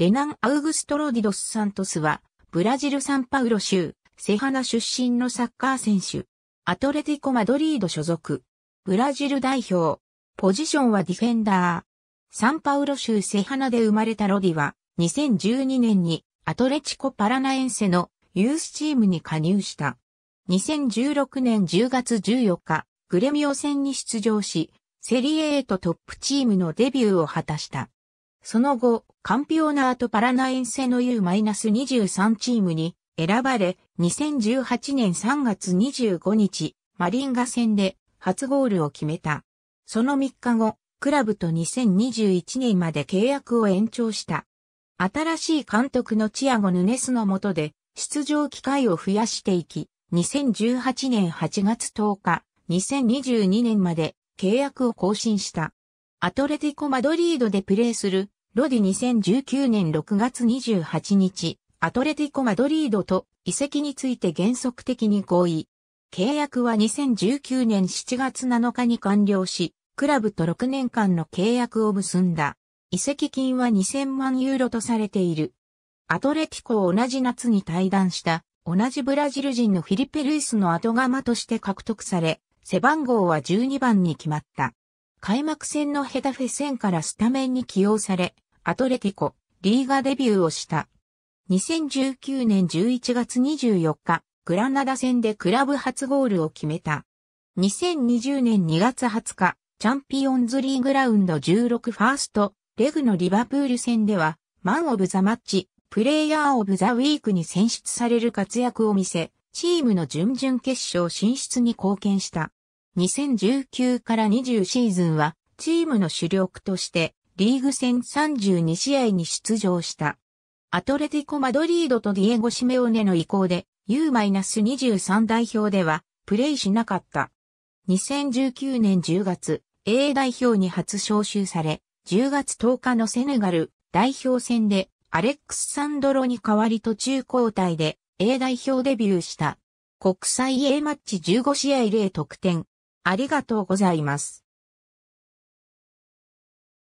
レナン・アウグストロディドス・サントスは、ブラジル・サンパウロ州、セハナ出身のサッカー選手。アトレティコ・マドリード所属。ブラジル代表。ポジションはディフェンダー。サンパウロ州セハナで生まれたロディは、2012年にアトレチコ・パラナエンセのユースチームに加入した。2016年10月14日、グレミオ戦に出場し、セリエ A とトップチームのデビューを果たした。その後、カンピオナートパラナエンセの U-23 チームに選ばれ、2018年3月25日、マリンガ戦で初ゴールを決めた。その3日後、クラブと2021年まで契約を延長した。新しい監督のチアゴ・ヌネスの下で、出場機会を増やしていき、2018年8月10日、2022年まで契約を更新した。アトレティコ・マドリードでプレーする、ロディ2019年6月28日、アトレティコ・マドリードと遺跡について原則的に合意。契約は2019年7月7日に完了し、クラブと6年間の契約を結んだ。遺跡金は2000万ユーロとされている。アトレティコを同じ夏に退団した同じブラジル人のフィリペ・ルイスの後釜として獲得され、背番号は12番に決まった。開幕戦のヘタフェ戦からスタメンに起用され、アトレティコ、リーガデビューをした。2019年11月24日、グラナダ戦でクラブ初ゴールを決めた。2020年2月20日、チャンピオンズリーグラウンド16ファースト、レグのリバプール戦では、マンオブザマッチ、プレイヤーオブザウィークに選出される活躍を見せ、チームの準々決勝進出に貢献した。2019から20シーズンはチームの主力としてリーグ戦32試合に出場した。アトレティコ・マドリードとディエゴ・シメオネの意向で U-23 代表ではプレイしなかった。2019年10月 A 代表に初招集され、10月10日のセネガル代表戦でアレックス・サンドロに代わり途中交代で A 代表デビューした。国際 A マッチ15試合0得点、ありがとうございます。